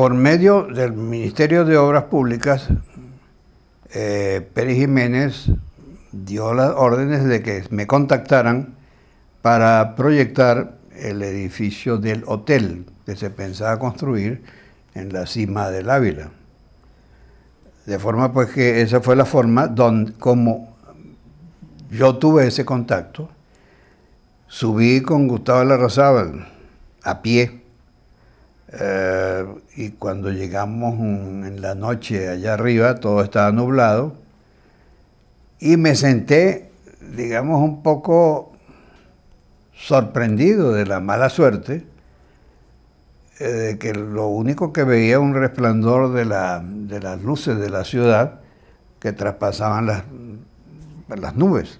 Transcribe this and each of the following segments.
por medio del Ministerio de Obras Públicas, eh, Pérez Jiménez dio las órdenes de que me contactaran para proyectar el edificio del hotel que se pensaba construir en la cima del Ávila. De forma pues que esa fue la forma donde, como yo tuve ese contacto, subí con Gustavo Larrazábal a pie eh, y cuando llegamos en la noche allá arriba, todo estaba nublado. Y me senté, digamos, un poco sorprendido de la mala suerte, eh, de que lo único que veía un resplandor de, las luces de la ciudad que traspasaban las, las nubes.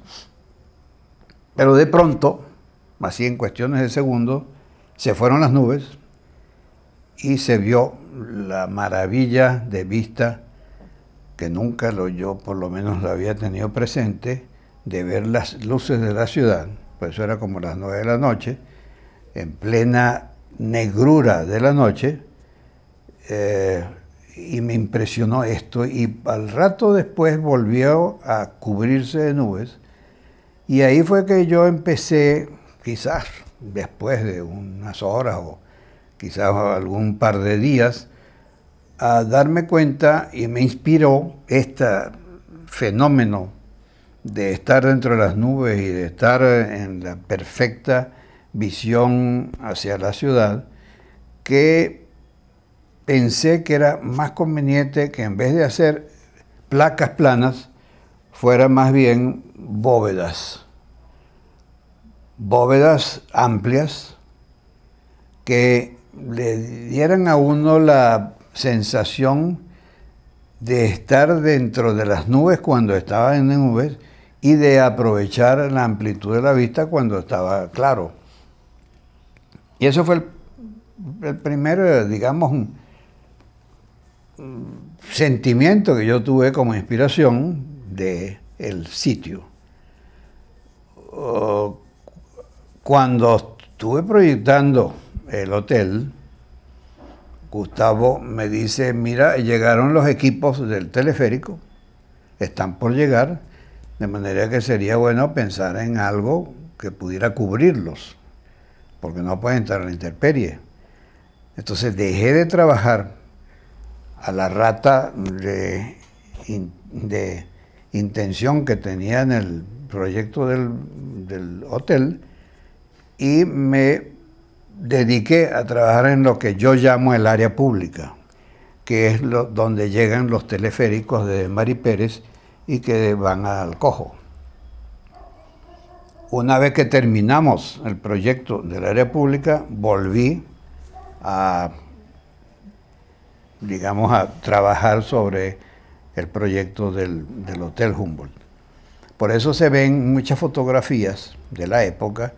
Pero de pronto, así en cuestiones de segundos, se fueron las nubes y se vio la maravilla de vista que nunca lo yo por lo menos lo había tenido presente de ver las luces de la ciudad, pues eso era como las nueve de la noche, en plena negrura de la noche, eh, y me impresionó esto, y al rato después volvió a cubrirse de nubes, y ahí fue que yo empecé, quizás después de unas horas o quizás algún par de días, a darme cuenta y me inspiró este fenómeno de estar dentro de las nubes y de estar en la perfecta visión hacia la ciudad, que pensé que era más conveniente que en vez de hacer placas planas, fuera más bien bóvedas, bóvedas amplias que le dieran a uno la sensación de estar dentro de las nubes cuando estaba en nubes y de aprovechar la amplitud de la vista cuando estaba claro. Y eso fue el, primer, digamos, sentimiento que yo tuve como inspiración de el sitio. Cuando estuve proyectando el hotel, Gustavo me dice, mira, llegaron los equipos del teleférico, están por llegar, de manera que sería bueno pensar en algo que pudiera cubrirlos, porque no pueden entrar en la intemperie. Entonces dejé de trabajar a la rata de, intención que tenía en el proyecto del hotel y me dediqué a trabajar en lo que yo llamo el área pública, que es donde llegan los teleféricos de Mari Pérez y que van al cojo. Una vez que terminamos el proyecto del área pública, volví a, digamos, a trabajar sobre el proyecto del, del Hotel Humboldt. Por eso se ven muchas fotografías de la época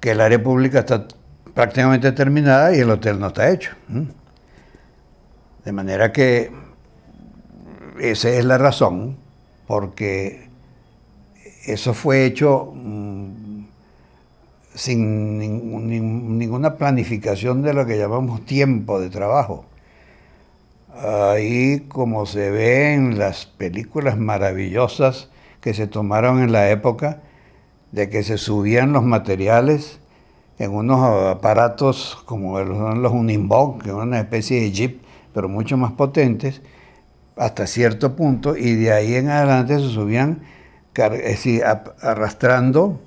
que la pública está prácticamente terminada y el hotel no está hecho. De manera que esa es la razón, porque eso fue hecho mm, sin ninguna planificación de lo que llamamos tiempo de trabajo. Ahí, como se ve en las películas maravillosas que se tomaron en la época, de que se subían los materiales en unos aparatos como los Unimbog, que son una especie de jeep, pero mucho más potentes, hasta cierto punto, y de ahí en adelante se subían arrastrando,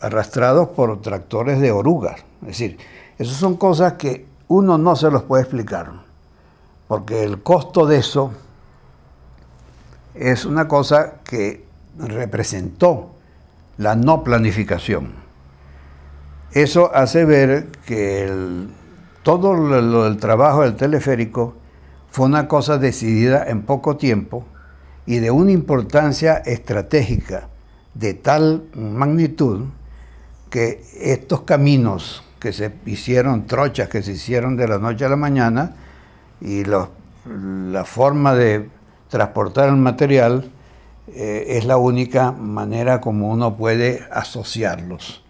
arrastrados por tractores de orugas. Es decir, esas son cosas que uno no se los puede explicar, porque el costo de eso es una cosa que representó la no planificación. Eso hace ver que todo lo, del trabajo del teleférico fue una cosa decidida en poco tiempo y de una importancia estratégica de tal magnitud que estos caminos que se hicieron, trochas que se hicieron de la noche a la mañana y la forma de transportar el material eh, es la única manera como uno puede asociarlos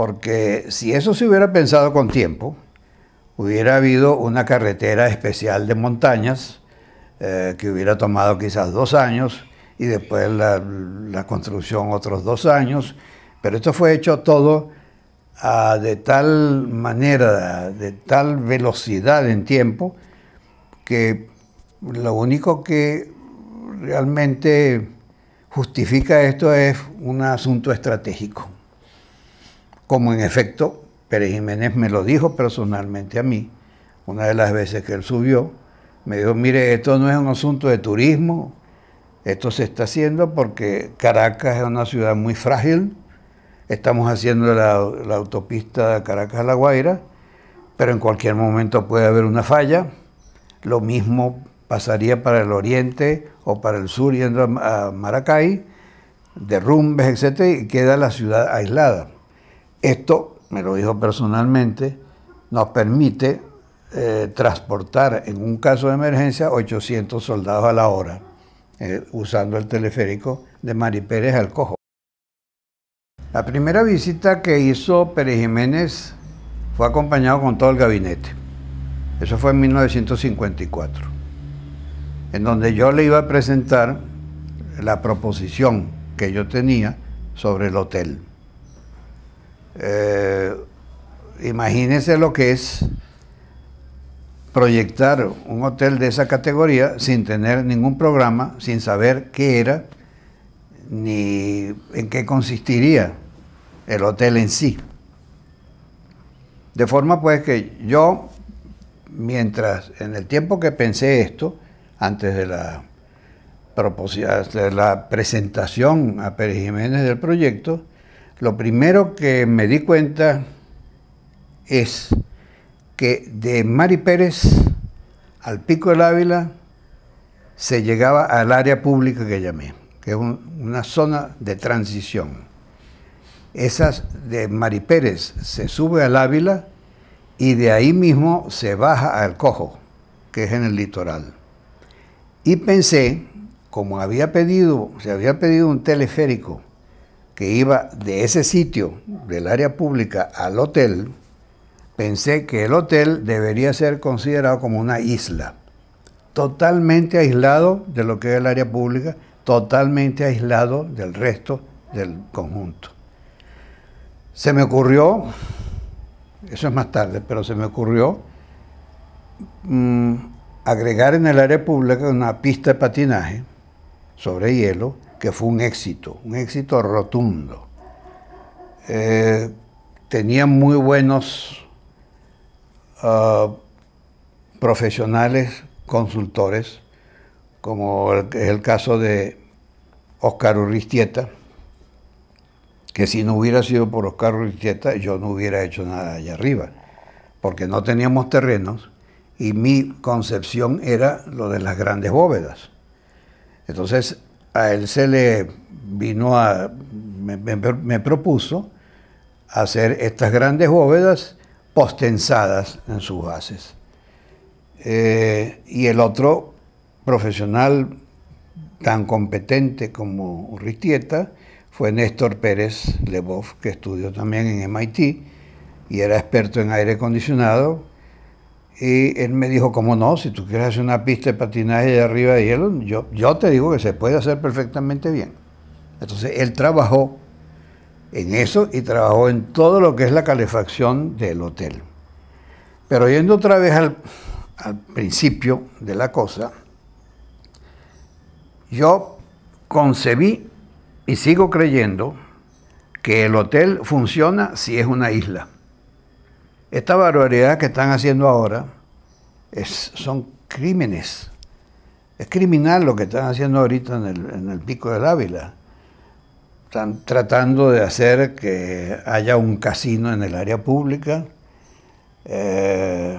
porque si eso se hubiera pensado con tiempo, hubiera habido una carretera especial de montañas eh, que hubiera tomado quizás dos años y después la, construcción otros dos años, pero esto fue hecho todo ah, de tal manera, de tal velocidad en tiempo, que lo único que realmente justifica esto es un asunto estratégico como en efecto Pérez Jiménez me lo dijo personalmente a mí, una de las veces que él subió, me dijo, mire, esto no es un asunto de turismo, esto se está haciendo porque Caracas es una ciudad muy frágil, estamos haciendo la, autopista de Caracas La Guaira, pero en cualquier momento puede haber una falla, lo mismo pasaría para el oriente o para el sur yendo a Maracay, derrumbes, etc., y queda la ciudad aislada. Esto, me lo dijo personalmente, nos permite eh, transportar en un caso de emergencia 800 soldados a la hora, eh, usando el teleférico de Mari Pérez al Cojo. La primera visita que hizo Pérez Jiménez fue acompañado con todo el gabinete. Eso fue en 1954, en donde yo le iba a presentar la proposición que yo tenía sobre el hotel. Eh, imagínense lo que es proyectar un hotel de esa categoría sin tener ningún programa, sin saber qué era ni en qué consistiría el hotel en sí. De forma pues que yo, mientras en el tiempo que pensé esto, antes de la, de la presentación a Pérez Jiménez del proyecto, lo primero que me di cuenta es que de Mari Pérez al Pico del Ávila se llegaba al área pública que llamé, que es una zona de transición. Esas de Mari Pérez se sube al Ávila y de ahí mismo se baja al Cojo, que es en el litoral. Y pensé, como había pedido, se había pedido un teleférico que iba de ese sitio, del área pública, al hotel, pensé que el hotel debería ser considerado como una isla, totalmente aislado de lo que es el área pública, totalmente aislado del resto del conjunto. Se me ocurrió, eso es más tarde, pero se me ocurrió mm, agregar en el área pública una pista de patinaje sobre hielo, que fue un éxito, un éxito rotundo. Eh, tenía muy buenos ah, profesionales, consultores, como es el caso de Oscar Urristieta, que si no hubiera sido por Oscar Urristieta, yo no hubiera hecho nada allá arriba, porque no teníamos terrenos y mi concepción era lo de las grandes bóvedas. Entonces, a él se le vino a, me, propuso hacer estas grandes bóvedas postensadas en sus bases. Eh, y el otro profesional tan competente como Ristieta fue Néstor Pérez Lebov, que estudió también en MIT y era experto en aire acondicionado, y él me dijo, ¿cómo no? Si tú quieres hacer una pista de patinaje de arriba de hielo, yo, yo te digo que se puede hacer perfectamente bien. Entonces él trabajó en eso y trabajó en todo lo que es la calefacción del hotel. Pero yendo otra vez al principio de la cosa, yo concebí y sigo creyendo que el hotel funciona si es una isla. Esta barbaridad que están haciendo ahora es, son crímenes. Es criminal lo que están haciendo ahorita en el, pico del Ávila. Están tratando de hacer que haya un casino en el área pública. Eh,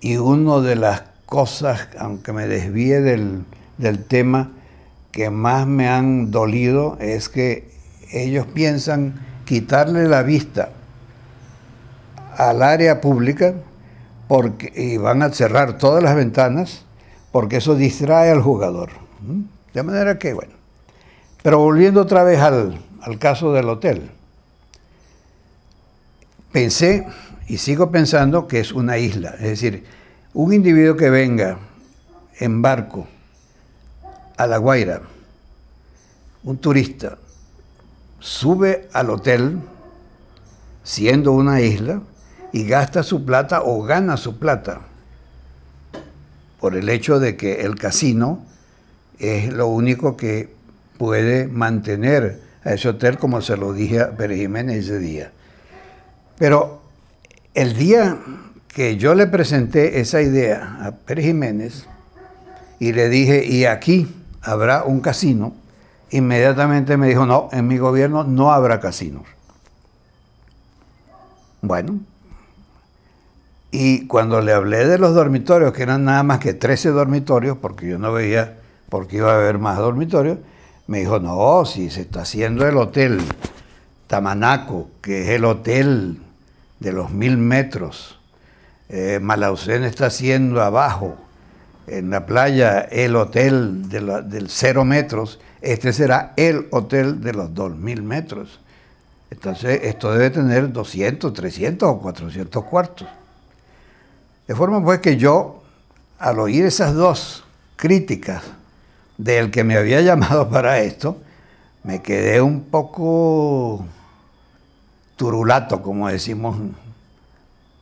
y una de las cosas, aunque me desvíe del tema, que más me han dolido es que ellos piensan quitarle la vista al área pública porque, y van a cerrar todas las ventanas porque eso distrae al jugador. De manera que, bueno. Pero volviendo otra vez al caso del hotel, pensé y sigo pensando que es una isla. Es decir, un individuo que venga en barco a La Guaira, un turista, sube al hotel, siendo una isla, y gasta su plata o gana su plata por el hecho de que el casino es lo único que puede mantener a ese hotel, como se lo dije a Pérez Jiménez ese día. Pero el día que yo le presenté esa idea a Pérez Jiménez y le dije, y aquí habrá un casino, inmediatamente me dijo, no, en mi gobierno no habrá casinos. Bueno, y cuando le hablé de los dormitorios, que eran nada más que 13 dormitorios, porque yo no veía por qué iba a haber más dormitorios, me dijo, no, si se está haciendo el hotel Tamanaco, que es el hotel de los mil metros, eh, está haciendo abajo, en la playa, el hotel de del cero metros, este será el hotel de los dos mil metros. Entonces, esto debe tener 200, 300 o 400 cuartos. De forma pues que yo, al oír esas dos críticas del que me había llamado para esto, me quedé un poco turulato, como decimos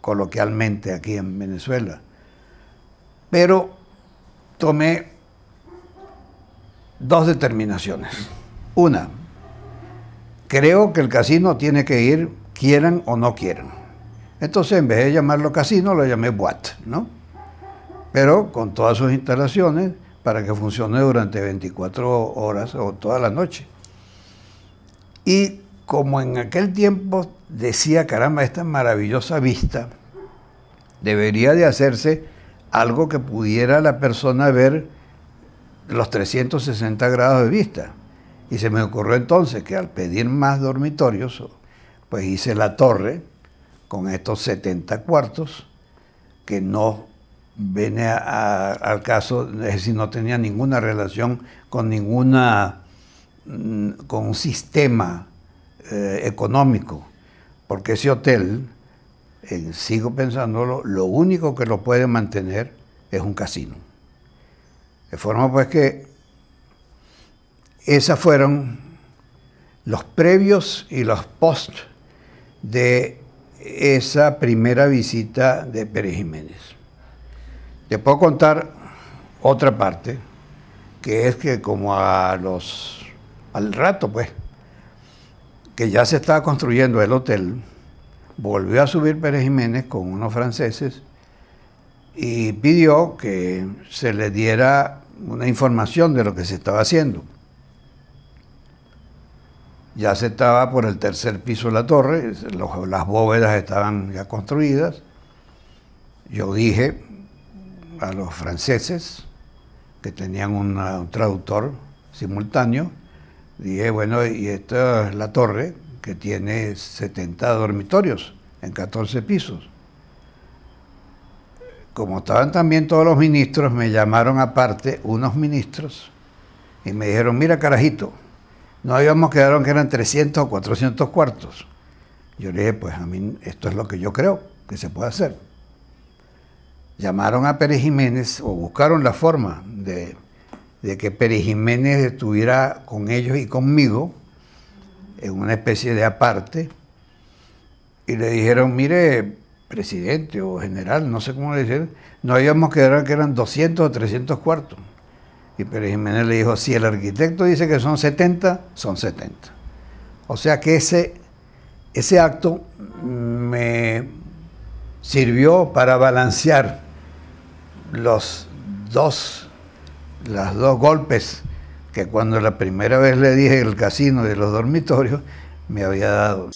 coloquialmente aquí en Venezuela. Pero tomé dos determinaciones. Una, creo que el casino tiene que ir quieran o no quieran. Entonces, en vez de llamarlo casino, lo llamé Watt, ¿no? Pero con todas sus instalaciones para que funcione durante 24 horas o toda la noche. Y como en aquel tiempo decía, caramba, esta maravillosa vista, debería de hacerse algo que pudiera la persona ver los 360 grados de vista. Y se me ocurrió entonces que al pedir más dormitorios, pues hice la torre, con estos 70 cuartos, que no viene al caso, es decir, no tenía ninguna relación con ninguna mm, con un sistema eh, económico, porque ese hotel, eh, sigo pensándolo, lo único que lo puede mantener es un casino. De forma pues que esas fueron los previos y los post de esa primera visita de Pérez Jiménez. Te puedo contar otra parte, que es que como a los al rato, pues, que ya se estaba construyendo el hotel, volvió a subir Pérez Jiménez con unos franceses y pidió que se le diera una información de lo que se estaba haciendo ya se estaba por el tercer piso de la torre, las bóvedas estaban ya construidas. Yo dije a los franceses que tenían un traductor simultáneo, dije, bueno, y esta es la torre que tiene 70 dormitorios en 14 pisos. Como estaban también todos los ministros, me llamaron aparte unos ministros y me dijeron, mira carajito, no habíamos quedado que eran 300 o 400 cuartos. Yo le dije, pues a mí esto es lo que yo creo que se puede hacer. Llamaron a Pérez Jiménez o buscaron la forma de, que Pérez Jiménez estuviera con ellos y conmigo en una especie de aparte y le dijeron, mire, presidente o general, no sé cómo le no habíamos quedado que eran 200 o 300 cuartos. Y Pérez Jiménez le dijo, si el arquitecto dice que son 70, son 70. O sea que ese, ese acto me sirvió para balancear los dos, dos golpes que cuando la primera vez le dije el casino y los dormitorios me había dado.